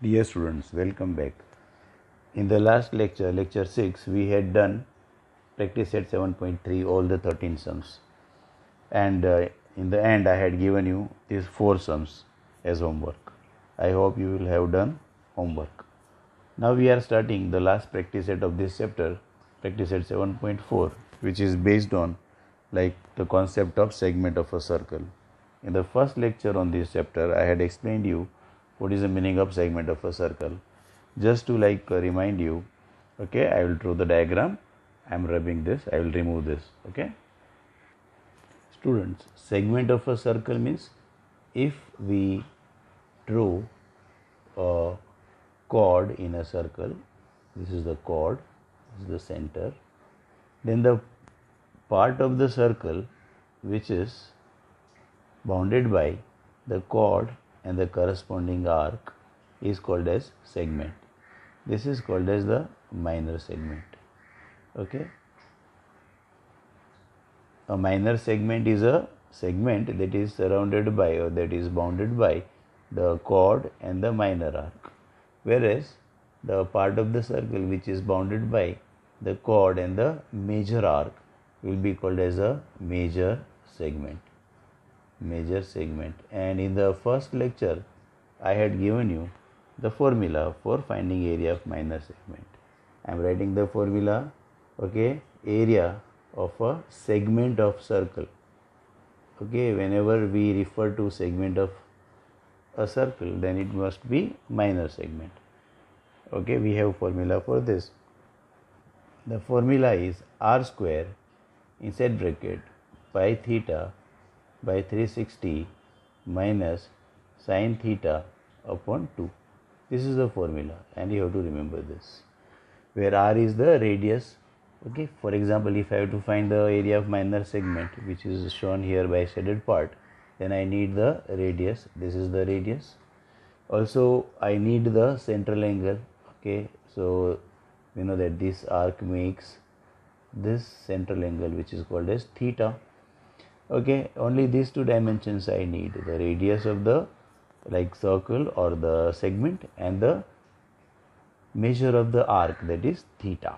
Dear students, welcome back. In the last lecture, lecture 6, we had done practice set 7.3, all the 13 sums. And uh, in the end, I had given you these four sums as homework. I hope you will have done homework. Now we are starting the last practice set of this chapter, practice set 7.4, which is based on like the concept of segment of a circle. In the first lecture on this chapter, I had explained you what is the meaning of segment of a circle just to like uh, remind you okay i will draw the diagram i am rubbing this i will remove this okay students segment of a circle means if we draw a chord in a circle this is the chord this is the center then the part of the circle which is bounded by the chord and the corresponding arc is called as segment. This is called as the minor segment. Okay. A minor segment is a segment that is surrounded by or that is bounded by the chord and the minor arc. Whereas the part of the circle which is bounded by the chord and the major arc will be called as a major segment. Major segment and in the first lecture I had given you the formula for finding area of minor segment. I am writing the formula okay area of a segment of circle okay whenever we refer to segment of a circle then it must be minor segment okay we have formula for this the formula is r square inside bracket pi theta by 360 minus sine theta upon 2. This is the formula and you have to remember this. Where r is the radius. Okay, for example, if I have to find the area of minor segment which is shown here by shaded part, then I need the radius. This is the radius. Also, I need the central angle. Okay, so you know that this arc makes this central angle which is called as theta okay only these two dimensions i need the radius of the like circle or the segment and the measure of the arc that is theta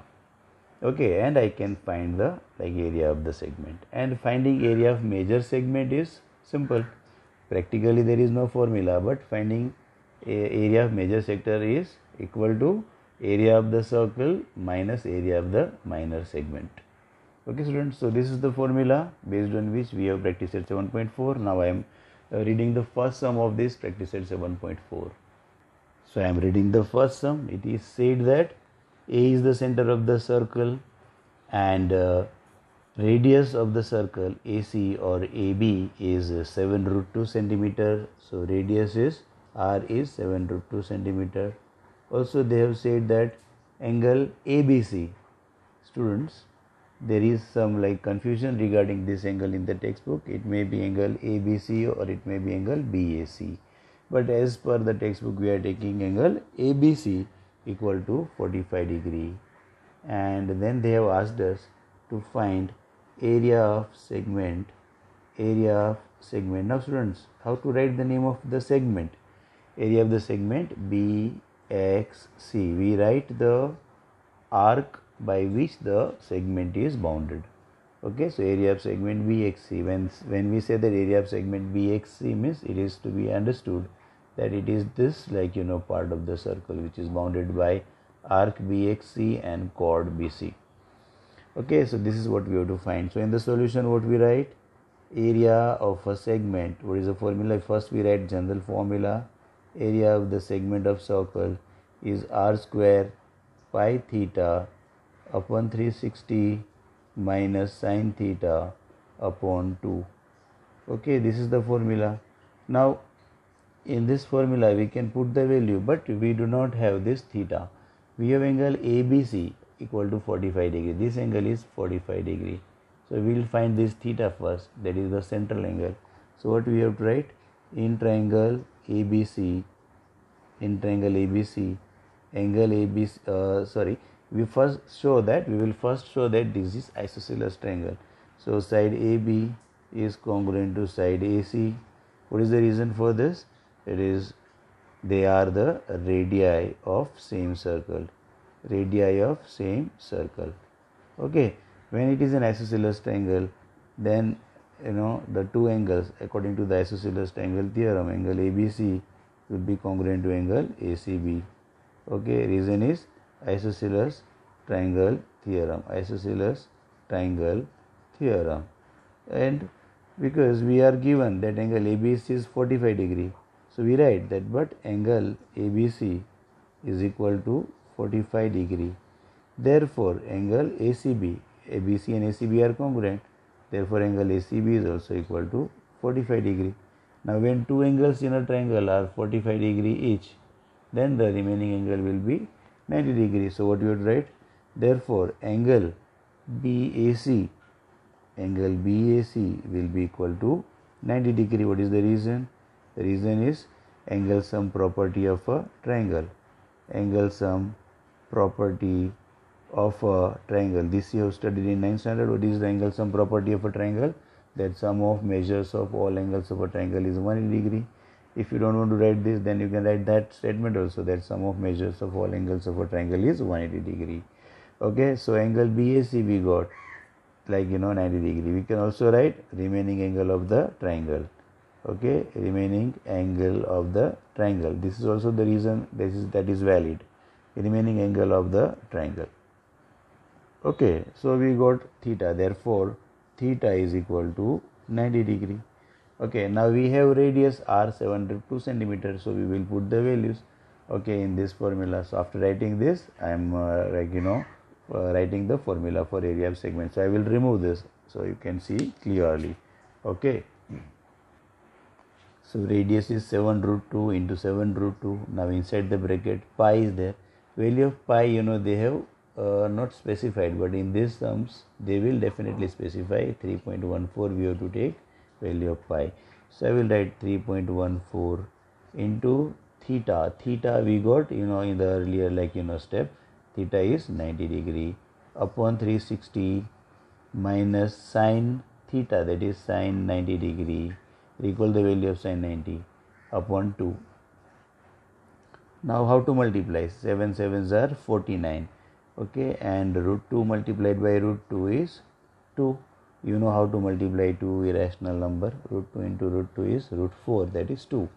okay and i can find the like area of the segment and finding area of major segment is simple practically there is no formula but finding area of major sector is equal to area of the circle minus area of the minor segment okay students so this is the formula based on which we have practice set 7.4 now i am uh, reading the first sum of this practice set 7.4 so i am reading the first sum it is said that a is the center of the circle and uh, radius of the circle AC or AB is 7 root 2 centimeter. So radius is R is 7 root 2 centimeter. Also they have said that angle ABC students there is some like confusion regarding this angle in the textbook it may be angle abc or it may be angle bac but as per the textbook we are taking angle abc equal to 45 degree and then they have asked us to find area of segment area of segment now students how to write the name of the segment area of the segment bxc we write the arc by which the segment is bounded okay so area of segment bxc when when we say that area of segment bxc means it is to be understood that it is this like you know part of the circle which is bounded by arc bxc and chord bc okay so this is what we have to find so in the solution what we write area of a segment what is the formula first we write general formula area of the segment of circle is r square pi theta upon 360 minus sine theta upon 2 okay this is the formula now in this formula we can put the value but we do not have this theta we have angle ABC equal to 45 degree this angle is 45 degree so we will find this theta first that is the central angle so what we have to write in triangle ABC in triangle ABC angle ABC uh, sorry we first show that we will first show that this is isosceles triangle so side AB is congruent to side AC what is the reason for this it is they are the radii of same circle radii of same circle okay when it is an isosceles triangle then you know the two angles according to the isosceles triangle theorem angle ABC will be congruent to angle ACB okay reason is isosceles triangle theorem isosceles triangle theorem and because we are given that angle ABC is 45 degree so we write that but angle ABC is equal to 45 degree therefore angle ACB ABC and ACB are congruent therefore angle ACB is also equal to 45 degree now when two angles in a triangle are 45 degree each then the remaining angle will be 90 degrees. So, what you would write? Therefore, angle BAC, angle BAC will be equal to 90 degree. What is the reason? The reason is angle sum property of a triangle. Angle sum property of a triangle. This you have studied in 9th standard. What is the angle sum property of a triangle? That sum of measures of all angles of a triangle is 180 degree if you don't want to write this then you can write that statement also that sum of measures of all angles of a triangle is 180 degree okay so angle bac we got like you know 90 degree we can also write remaining angle of the triangle okay remaining angle of the triangle this is also the reason this is that is valid remaining angle of the triangle okay so we got theta therefore theta is equal to 90 degree okay now we have radius r 72 centimeters so we will put the values okay in this formula so after writing this i am uh, like you know uh, writing the formula for area of segment so i will remove this so you can see clearly okay so radius is 7 root 2 into 7 root 2 now inside the bracket pi is there value of pi you know they have uh, not specified but in these sums they will definitely specify 3.14 we have to take value of pi so i will write 3.14 into theta theta we got you know in the earlier like you know step theta is 90 degree upon 360 minus sine theta that is sine 90 degree recall the value of sine 90 upon 2 now how to multiply 7 sevens are 49 okay and root 2 multiplied by root 2 is 2 you know how to multiply two irrational number root 2 into root 2 is root 4 that is 2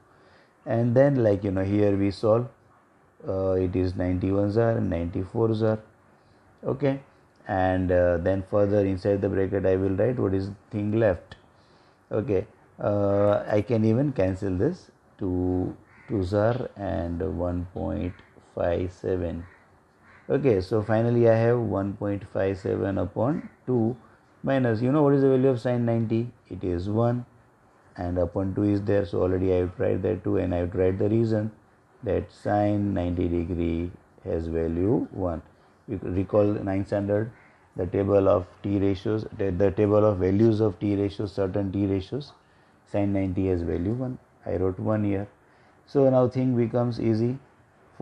and then like you know here we solve uh, it is 91s are 94s are okay and uh, then further inside the bracket i will write what is thing left okay uh, i can even cancel this to 2s are and 1.57 okay so finally i have 1.57 upon 2 minus you know what is the value of sine 90 it is 1 and upon 2 is there so already I have tried that 2 and I have tried the reason that sine 90 degree has value 1 you recall 9 standard the table of t ratios the table of values of t ratios certain t ratios sine 90 has value 1 I wrote 1 here so now thing becomes easy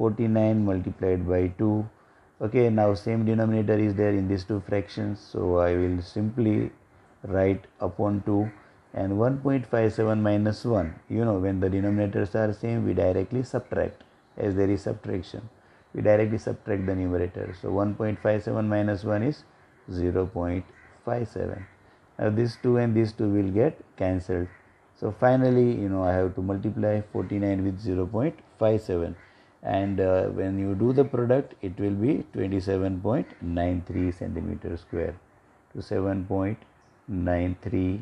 49 multiplied by 2 okay now same denominator is there in these two fractions so I will simply write upon 2 and 1.57 minus 1 you know when the denominators are same we directly subtract as there is subtraction we directly subtract the numerator so 1.57 minus 1 is 0.57 now these two and these two will get cancelled so finally you know I have to multiply 49 with 0.57 and uh, when you do the product it will be 27.93 centimeter square to 7.93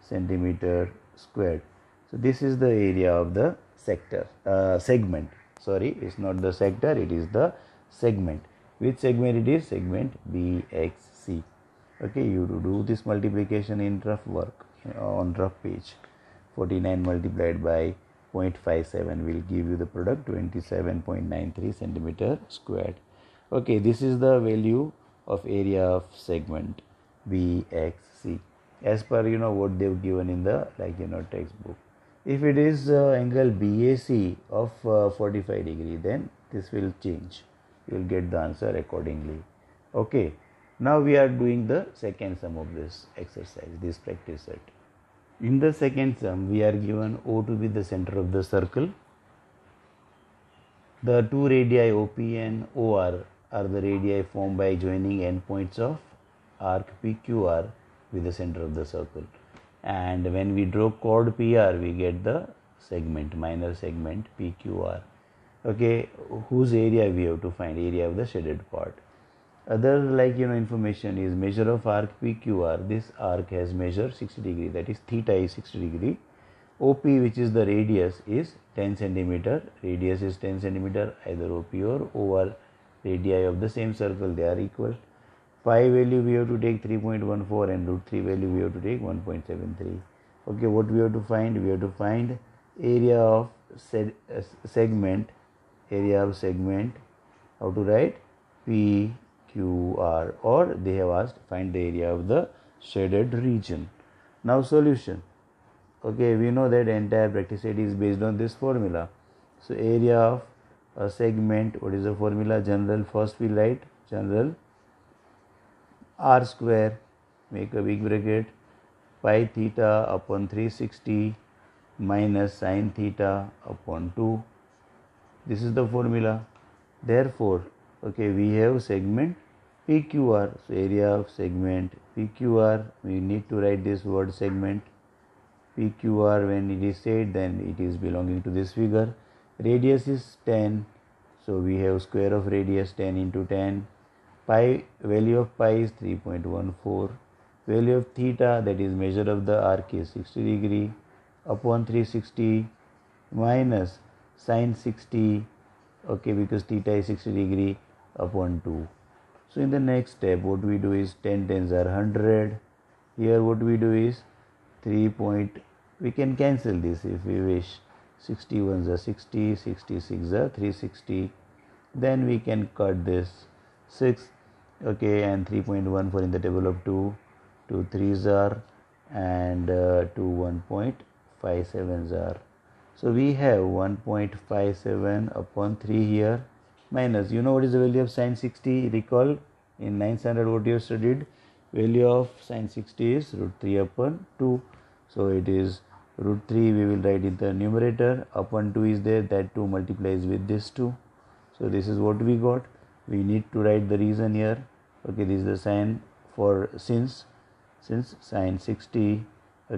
centimeter squared so this is the area of the sector uh, segment sorry it's not the sector it is the segment which segment it is segment bxc okay you do this multiplication in rough work on rough page 49 multiplied by 0.57 will give you the product 27.93 centimeter squared okay this is the value of area of segment bxc as per you know what they've given in the like you know textbook if it is uh, angle bac of uh, 45 degree then this will change you will get the answer accordingly okay now we are doing the second sum of this exercise this practice set in the second sum, we are given O to be the center of the circle. The two radii OP and OR are the radii formed by joining endpoints of arc PQR with the center of the circle. And when we draw chord PR, we get the segment, minor segment PQR. Okay, whose area we have to find? Area of the shaded part other like you know information is measure of arc pqr this arc has measure 60 degree that is theta is 60 degree op which is the radius is 10 centimeter radius is 10 centimeter either op or or radii of the same circle they are equal pi value we have to take 3.14 and root 3 value we have to take 1.73 okay what we have to find we have to find area of seg- uh, segment area of segment how to write p QR or they have asked find the area of the shaded region. Now solution. Okay, we know that entire practice set is based on this formula. So area of a segment, what is the formula? General first we write general R square, make a big bracket, pi theta upon 360 minus sine theta upon 2. This is the formula. Therefore, okay, we have segment PQR, so area of segment PQR, we need to write this word segment PQR when it is said, then it is belonging to this figure. Radius is 10, so we have square of radius 10 into 10. Pi value of pi is 3.14. Value of theta that is measure of the arc is 60 degree upon 360 minus sine 60 okay because theta is 60 degree upon 2 so in the next step what we do is 10 tens are 100 here what we do is 3 point we can cancel this if we wish 61 are 60 66 are 360 then we can cut this 6 okay and 3.1 for in the table of 2 2 3s are and uh, 2 1.57s are so we have 1.57 upon 3 here minus you know what is the value of sine 60 recall in 9th standard, what you have studied? Value of sine 60 is root 3 upon 2. So it is root 3 we will write in the numerator upon 2 is there that 2 multiplies with this 2 so this is what we got we need to write the reason here okay this is the sign for since since sine 60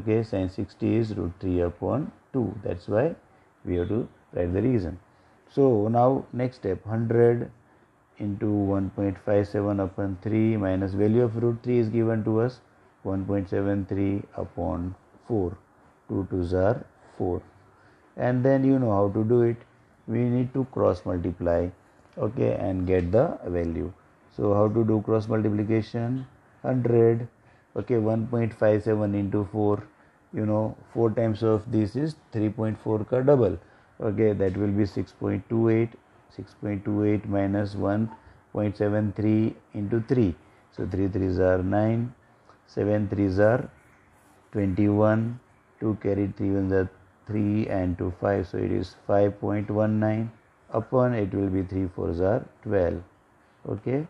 okay sine 60 is root 3 upon 2 that's why we have to write the reason so now next step 100 into 1.57 upon 3 minus value of root 3 is given to us 1.73 upon 4 2 to are 4 and then you know how to do it we need to cross multiply okay and get the value so how to do cross multiplication 100 okay 1.57 into 4 you know 4 times of this is 3.4 ka double okay that will be 6.28 6.28 minus 1.73 into 3 so 3 3s are 9 7 3s are 21 2 carried 3 in the 3 and 2 5 so it is 5.19 upon it will be 3 4s are 12 okay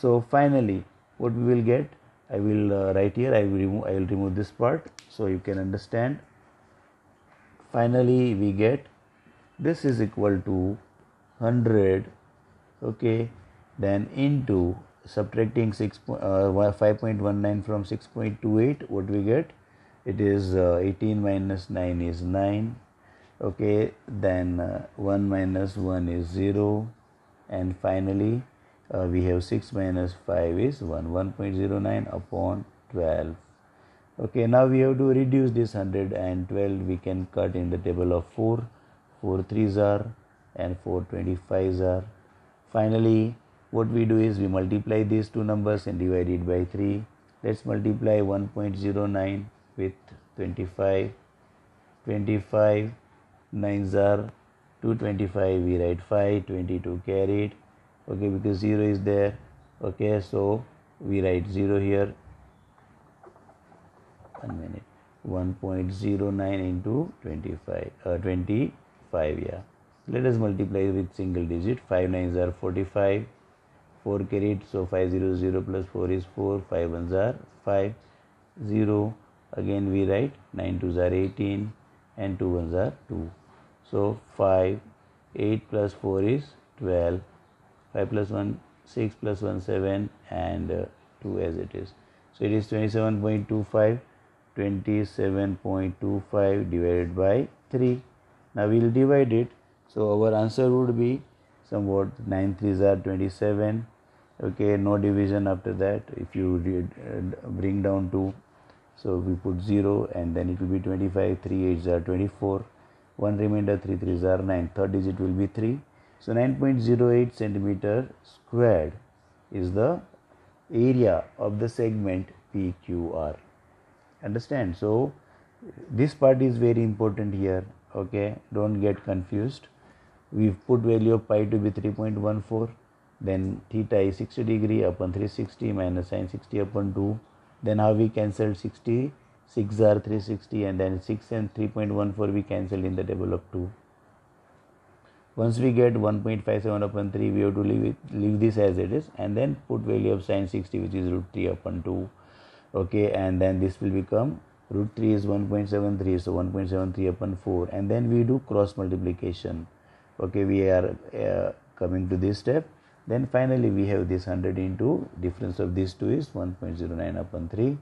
so finally what we will get I will uh, write here I will remove I will remove this part so you can understand finally we get this is equal to 100 okay then into subtracting 6 uh, 5.19 from 6.28 what we get it is uh, 18 minus 9 is 9 okay then uh, 1 minus 1 is 0 and finally uh, we have 6 minus 5 is 1 1.09 upon 12 okay now we have to reduce this 112 we can cut in the table of 4 4 3s are and 425s are. Finally, what we do is we multiply these two numbers and divide it by 3. Let's multiply 1.09 with 25. 25 nines are 225 we write 5 22 carried okay because 0 is there okay so we write 0 here one minute 1.09 into 25 uh, 25 yeah let us multiply with single digit 5 nines are 45 4 carat so 5 0 0 plus 4 is 4 5 ones are 5 0 again we write 9 twos are 18 and 2 ones are 2 so 5 8 plus 4 is 12 5 plus 1 6 plus 1 7 and uh, 2 as it is so it is 27.25 27.25 divided by 3 now we will divide it so our answer would be somewhat 9 3s are 27. Okay, no division after that. If you uh, bring down two, so we put 0 and then it will be 25, 3 8s are 24, 1 remainder 3 3s are 9, third digit will be 3. So 9.08 centimeter squared is the area of the segment PQR. Understand? So this part is very important here. Okay, don't get confused we've put value of pi to be 3.14 then theta is 60 degree upon 360 minus sine 60 upon 2 then how we cancel 60 6 are 360 and then 6 and 3.14 we cancel in the table of 2 once we get 1.57 upon 3 we have to leave it leave this as it is and then put value of sine 60 which is root 3 upon 2 okay and then this will become root 3 is 1.73 so 1.73 upon 4 and then we do cross multiplication okay we are uh, coming to this step then finally we have this 100 into difference of these two is 1.09 upon 3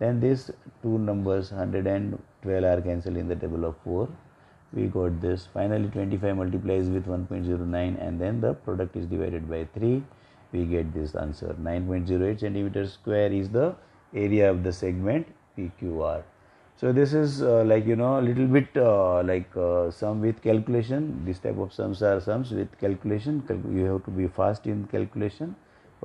then these two numbers 100 and 12 are cancelled in the table of 4 we got this finally 25 multiplies with 1.09 and then the product is divided by 3 we get this answer 9.08 centimeter square is the area of the segment pqr so this is uh, like you know a little bit uh, like uh, sum with calculation. This type of sums are sums with calculation. you have to be fast in calculation.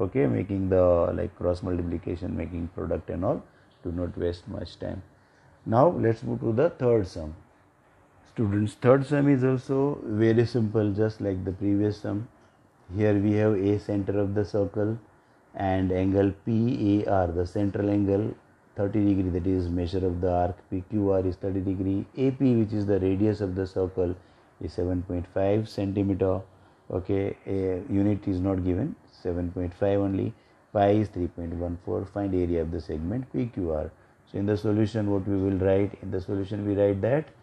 Okay, making the like cross multiplication, making product and all. Do not waste much time. Now let's move to the third sum. Students, third sum is also very simple, just like the previous sum. Here we have a center of the circle and angle PAR, the central angle 30 degree that is measure of the arc pqr is 30 degree ap which is the radius of the circle is 7.5 centimeter okay a unit is not given 7.5 only pi is 3.14 find area of the segment pqr so in the solution what we will write in the solution we write that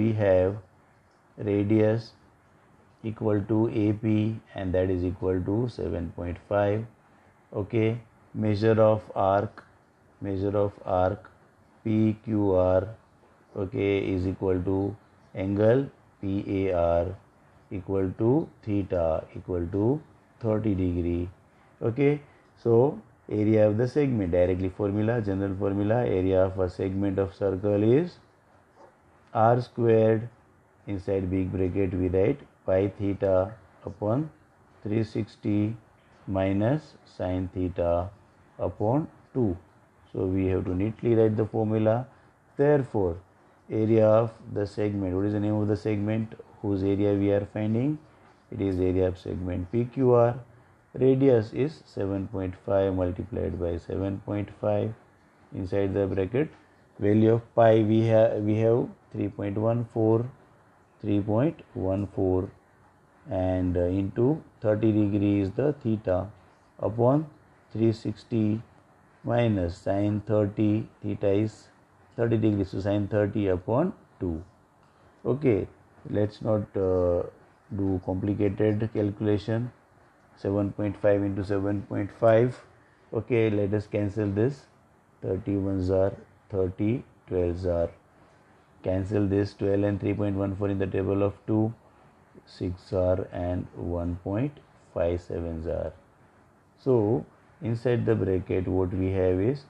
we have radius equal to ap and that is equal to 7.5 okay measure of arc measure of arc PQR okay is equal to angle PAR equal to theta equal to 30 degree okay so area of the segment directly formula general formula area of a segment of circle is r squared inside big bracket we write pi theta upon 360 minus sine theta upon 2 so we have to neatly write the formula. Therefore, area of the segment. What is the name of the segment whose area we are finding? It is area of segment PQR. Radius is 7.5 multiplied by 7.5 inside the bracket. Value of pi we have we have 3.14, 3.14 and uh, into 30 degree is the theta upon 360 minus sine 30 theta is 30 degrees so sine 30 upon 2 okay let's not uh, do complicated calculation 7.5 into 7.5 okay let us cancel this 31s are 30 12s are cancel this 12 and 3.14 in the table of 2 6 are and 1.57 are so inside the bracket what we have is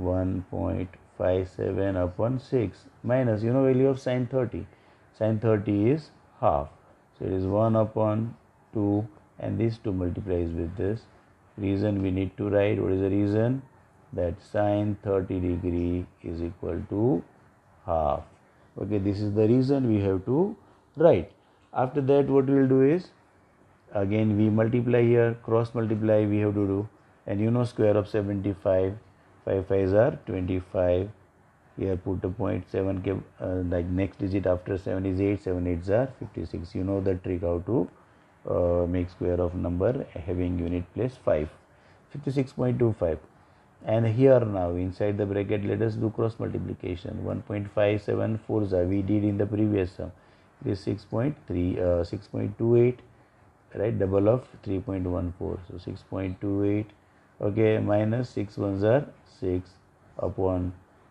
1.57 upon 6 minus you know value of sine 30 sine 30 is half so it is 1 upon 2 and this two multiplies with this reason we need to write what is the reason that sine 30 degree is equal to half okay this is the reason we have to write after that what we will do is again we multiply here cross multiply we have to do and you know square of 75 5 5s are 25 here put a point 7 uh, like next digit after 7 is 8 7 8s are 56 you know the trick how to uh, make square of number having unit place 5 56.25 and here now inside the bracket let us do cross multiplication 1.574 we did in the previous sum this 6.3 uh, 6.28 right double of 3.14 so 6.28 okay minus 6 ones are 6 upon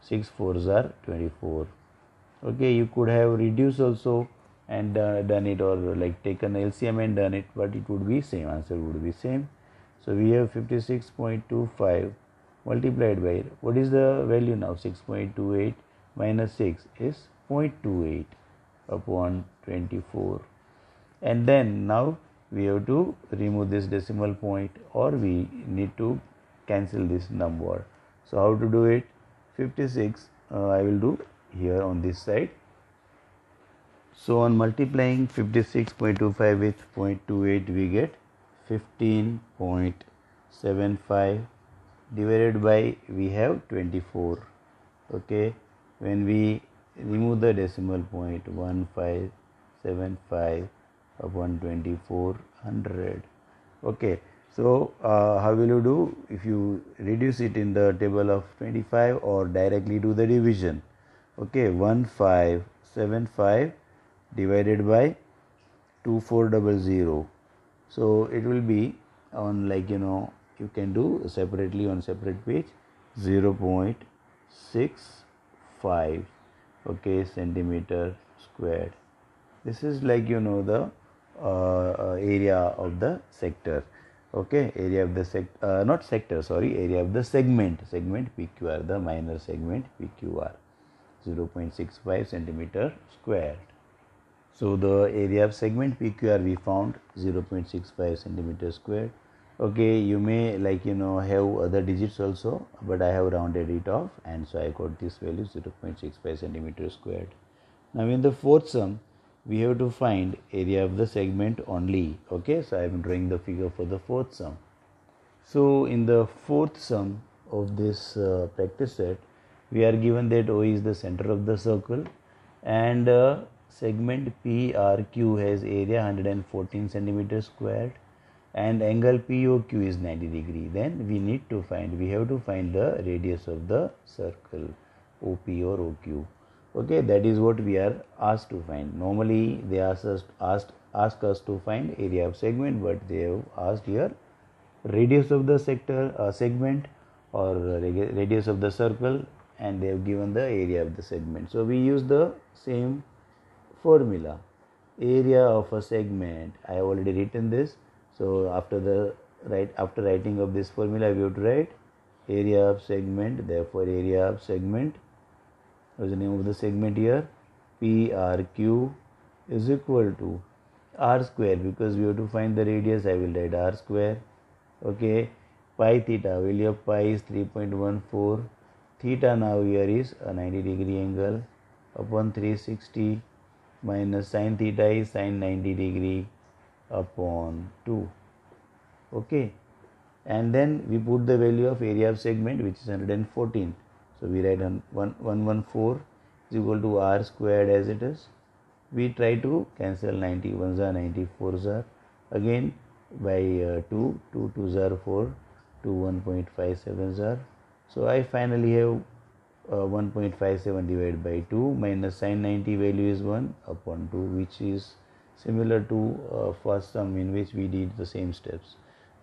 6 fours are 24 okay you could have reduced also and uh, done it or like taken LCM and done it but it would be same answer would be same so we have 56.25 multiplied by what is the value now 6.28 minus 6 is 0.28 upon 24 and then now we have to remove this decimal point or we need to cancel this number so how to do it 56 uh, I will do here on this side so on multiplying 56.25 with 0.28 we get 15.75 divided by we have 24 okay when we remove the decimal point 1575 upon 2400 okay so uh, how will you do if you reduce it in the table of 25 or directly do the division okay 1575 divided by 2400 so it will be on like you know you can do separately on separate page 0.65 okay centimeter squared this is like you know the uh, uh, area of the sector okay area of the sect uh, not sector sorry area of the segment segment pqr the minor segment pqr 0.65 centimeter squared so the area of segment pqr we found 0.65 centimeter squared okay you may like you know have other digits also but i have rounded it off and so i got this value 0.65 centimeter squared now in the fourth sum we have to find area of the segment only okay so i am drawing the figure for the fourth sum so in the fourth sum of this uh, practice set we are given that o is the center of the circle and uh, segment prq has area 114 centimeter squared and angle poq is 90 degree then we need to find we have to find the radius of the circle op or oq okay that is what we are asked to find normally they ask us asked ask us to find area of segment but they have asked here radius of the sector uh, segment or radius of the circle and they have given the area of the segment so we use the same formula area of a segment i have already written this so after the right after writing of this formula we have to write area of segment therefore area of segment is the name of the segment here PRQ is equal to r square because we have to find the radius I will write r square okay pi theta value of pi is 3.14 theta now here is a 90 degree angle upon 360 minus sine theta is sine 90 degree upon 2 okay and then we put the value of area of segment which is 114 so we write 114 is equal to r squared as it is. We try to cancel 91s are 94s are again by uh, 2, 2 2s are 4, 2 1.57s are. So I finally have uh, 1.57 divided by 2 minus sine 90 value is 1 upon 2 which is similar to uh, first sum in which we did the same steps.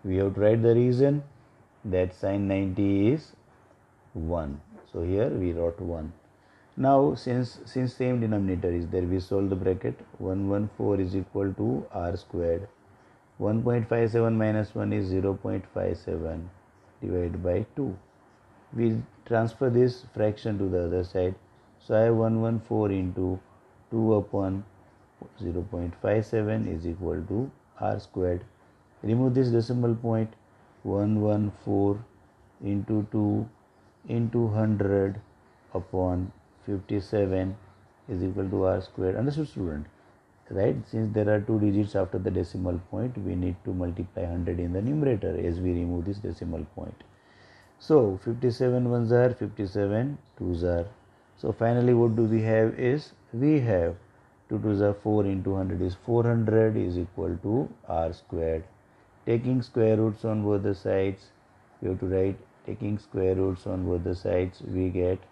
We have to write the reason that sine 90 is 1. So here we wrote 1. Now since since same denominator is there, we solve the bracket. 114 is equal to r squared. 1.57 minus 1 is 0.57 divided by 2. We transfer this fraction to the other side. So I have 114 into 2 upon 0.57 is equal to r squared. Remove this decimal point 114 into 2 into 100 upon 57 is equal to r square understood student right since there are two digits after the decimal point we need to multiply 100 in the numerator as we remove this decimal point so 57 ones are 57 twos are so finally what do we have is we have 2 twos are 4 into 100 is 400 is equal to r squared taking square roots on both the sides you have to write taking square roots on both the sides we get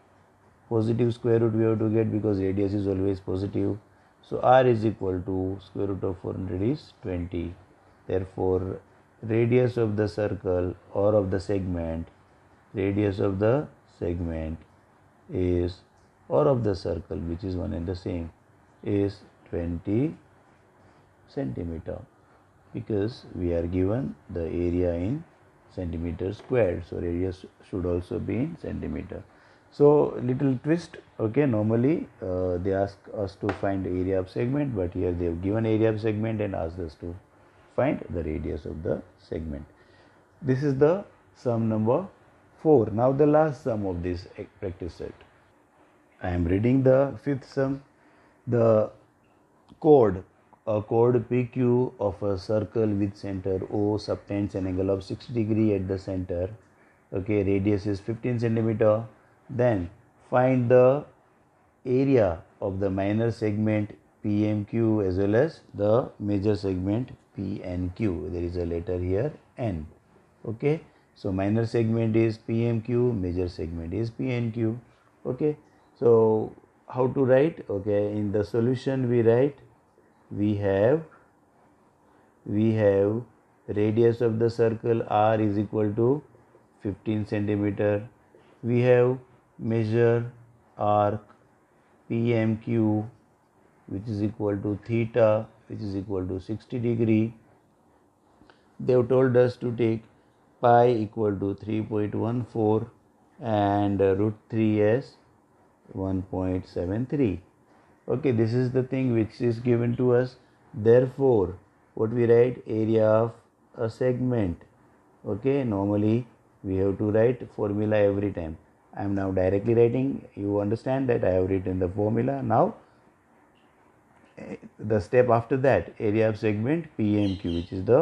positive square root we have to get because radius is always positive so r is equal to square root of 400 is 20 therefore radius of the circle or of the segment radius of the segment is or of the circle which is one and the same is 20 centimeter because we are given the area in centimeter squared so radius should also be in centimeter so little twist okay normally uh, they ask us to find area of segment but here they have given area of segment and asked us to find the radius of the segment this is the sum number 4 now the last sum of this practice set i am reading the fifth sum the code a chord PQ of a circle with center O subtends an angle of 60 degree at the center. Okay, radius is 15 centimeter. Then find the area of the minor segment PMQ as well as the major segment PNQ. There is a letter here N. Okay, so minor segment is PMQ, major segment is PNQ. Okay, so how to write? Okay, in the solution we write we have we have radius of the circle r is equal to 15 centimeter we have measure arc pmq which is equal to theta which is equal to 60 degree they have told us to take pi equal to 3.14 and root 3 as 1.73 okay this is the thing which is given to us therefore what we write area of a segment okay normally we have to write formula every time i am now directly writing you understand that i have written the formula now the step after that area of segment pmq which is the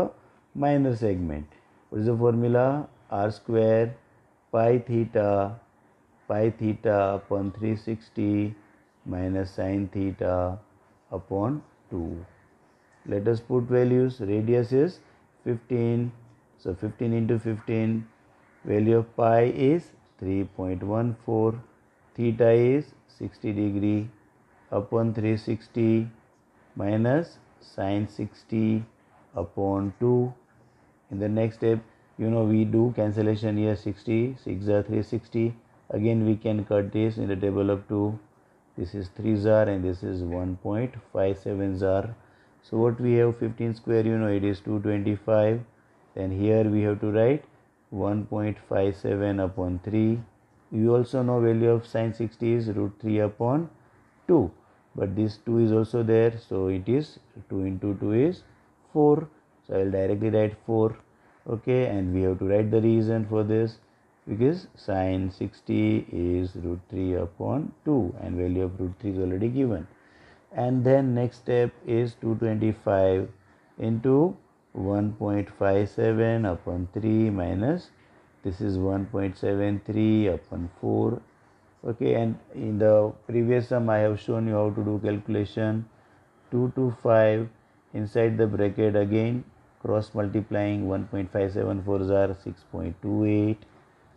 minor segment what is the formula r square pi theta pi theta upon 360 minus sine theta upon 2. Let us put values. Radius is 15. So 15 into 15. Value of pi is 3.14. Theta is 60 degree upon 360 minus sine 60 upon 2. In the next step, you know we do cancellation here 60, 6 are 360. Again we can cut this in the table of 2 this is 3 zar and this is 1.57 zar so what we have 15 square you know it is 225 then here we have to write 1.57 upon 3 you also know value of sine 60 is root 3 upon 2 but this 2 is also there so it is 2 into 2 is 4 so i will directly write 4 okay and we have to write the reason for this because sine 60 is root 3 upon 2 and value of root 3 is already given and then next step is 225 into 1.57 upon 3 minus this is 1.73 upon 4 okay and in the previous sum i have shown you how to do calculation 2 to 5 inside the bracket again cross multiplying 1.574 are 6.28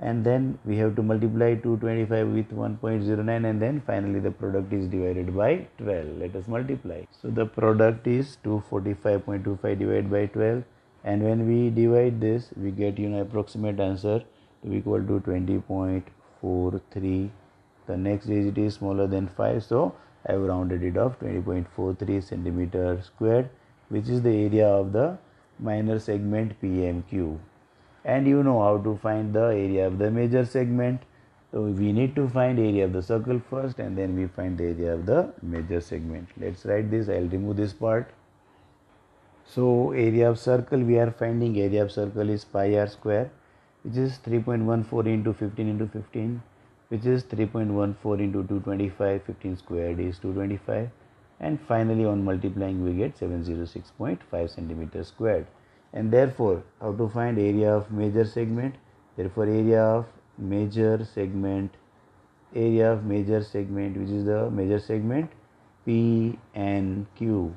and then we have to multiply 225 with 1.09 and then finally the product is divided by 12 let us multiply so the product is 245.25 divided by 12 and when we divide this we get you know approximate answer to be equal to 20.43 the next digit is smaller than 5 so I have rounded it off 20.43 centimeter squared which is the area of the minor segment PMQ and you know how to find the area of the major segment so we need to find area of the circle first and then we find the area of the major segment let's write this i'll remove this part so area of circle we are finding area of circle is pi r square which is 3.14 into 15 into 15 which is 3.14 into 225 15 squared is 225 and finally on multiplying we get 706.5 centimeter squared and therefore how to find area of major segment therefore area of major segment area of major segment which is the major segment P and Q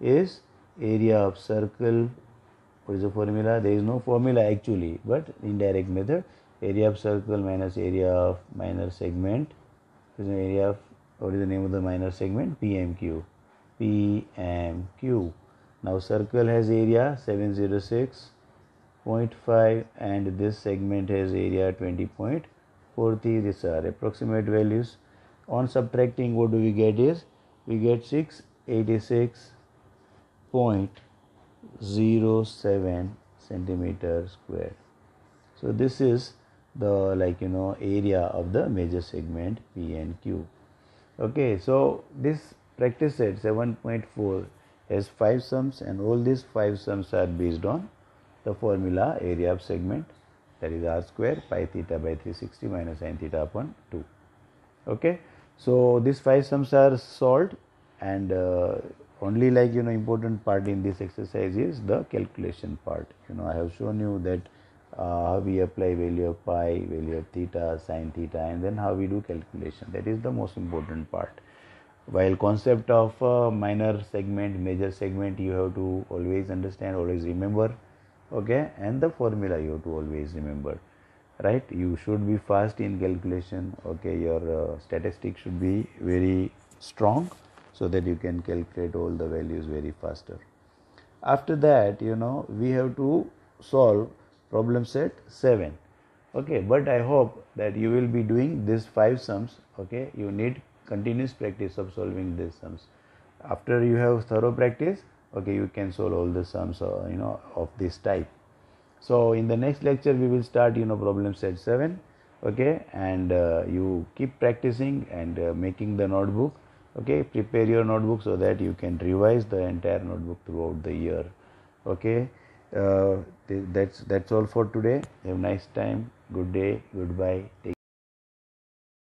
is area of circle what is the formula there is no formula actually but indirect method area of circle minus area of minor segment is area of what is the name of the minor segment PMQ PMQ now circle has area 706.5 and this segment has area 20.43. These are approximate values. On subtracting what do we get is we get 686.07 centimeter square. So this is the like you know area of the major segment P and Q. Okay, so this practice set 7.4 has five sums and all these five sums are based on the formula area of segment that is r square pi theta by 360 minus sin theta upon 2 okay so these five sums are solved and uh, only like you know important part in this exercise is the calculation part you know i have shown you that uh, how we apply value of pi value of theta sine theta and then how we do calculation that is the most important part while concept of uh, minor segment major segment you have to always understand always remember okay and the formula you have to always remember right you should be fast in calculation okay your uh, statistics should be very strong so that you can calculate all the values very faster after that you know we have to solve problem set 7 okay but i hope that you will be doing these five sums okay you need continuous practice of solving these sums after you have thorough practice okay you can solve all the sums uh, you know of this type so in the next lecture we will start you know problem set 7 okay and uh, you keep practicing and uh, making the notebook okay prepare your notebook so that you can revise the entire notebook throughout the year okay uh, th- that's that's all for today have a nice time good day goodbye take